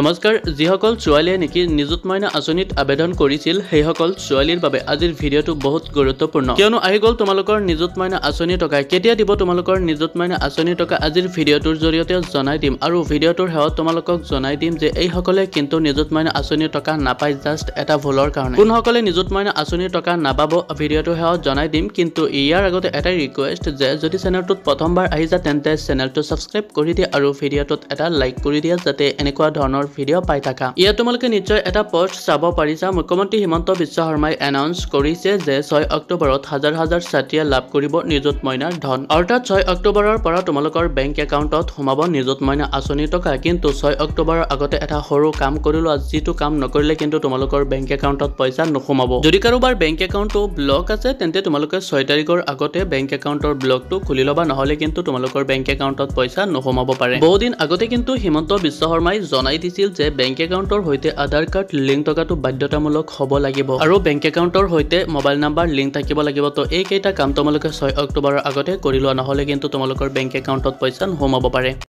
নমস্কাৰ যিসকল ছোৱালীয়ে নেকি নিযুত মাইনা আঁচনিত আবেদন কৰিছিল সেইসকল ছোৱালীৰ বাবে আজিৰ ভিডিঅ'টো বহুত গুৰুত্বপূৰ্ণ কিয়নো আহি গ'ল তোমালোকৰ নিযুত মাইনা আঁচনি টকা কেতিয়া দিব তোমালোকৰ নিযুত মাইনা আঁচনি টকা আজিৰ ভিডিঅ'টোৰ জৰিয়তে জনাই দিম আৰু ভিডিঅ'টোৰ শেষত তোমালোকক জনাই দিম যে এইসকলে কিন্তু নিযুত মাইনা আঁচনি টকা নাপায় জাষ্ট এটা ভুলৰ কাৰণে কোনসকলে নিযুত মাইনা আঁচনি টকা নাপাব ভিডিঅ'টো শেষত জনাই দিম কিন্তু ইয়াৰ আগতে এটাই ৰিকুৱেষ্ট যে যদি চেনেলটোত প্ৰথমবাৰ আহিছা তেন্তে চেনেলটো ছাবস্ক্ৰাইব কৰি দিয়া আৰু ভিডিঅ'টোত এটা লাইক কৰি দিয়া যাতে এনেকুৱা ধৰণৰ ধৰণৰ ভিডিঅ' পাই থাকা ইয়াত তোমালোকে নিশ্চয় এটা পষ্ট চাব পাৰিছা মুখ্যমন্ত্ৰী হিমন্ত বিশ্ব শৰ্মাই এনাউন্স কৰিছে যে ছয় অক্টোবৰত হাজাৰ হাজাৰ ছাত্ৰীয়ে লাভ কৰিব নিজত মইনাৰ ধন অৰ্থাৎ ছয় অক্টোবৰৰ পৰা তোমালোকৰ বেংক একাউণ্টত সোমাব নিজত মইনা আঁচনি টকা কিন্তু ছয় অক্টোবৰৰ আগতে এটা সৰু কাম কৰি লোৱা যিটো কাম নকৰিলে কিন্তু তোমালোকৰ বেংক একাউণ্টত পইচা নোসোমাব যদি কাৰোবাৰ বেংক একাউণ্টটো ব্লক আছে তেন্তে তোমালোকে ছয় তাৰিখৰ আগতে বেংক একাউণ্টৰ ব্লকটো খুলি ল'বা নহ'লে কিন্তু তোমালোকৰ বেংক একাউণ্টত পইচা নোসোমাব পাৰে বহুদিন আগতে কিন্তু হিমন্ত বিশ্ব শৰ্মাই জনাই দিছিল যে বেংক একাউণ্টৰ সৈতে আধাৰ কাৰ্ড লিংক থকাটো বাধ্যতামূলক হ'ব লাগিব আৰু বেংক একাউণ্টৰ সৈতে মোবাইল নাম্বাৰ লিংক থাকিব লাগিব তো এইকেইটা কাম তোমালোকে ছয় অক্টোবৰৰ আগতে কৰি লোৱা নহ'লে কিন্তু তোমালোকৰ বেংক একাউণ্টত পইচা নোসোমাব পাৰে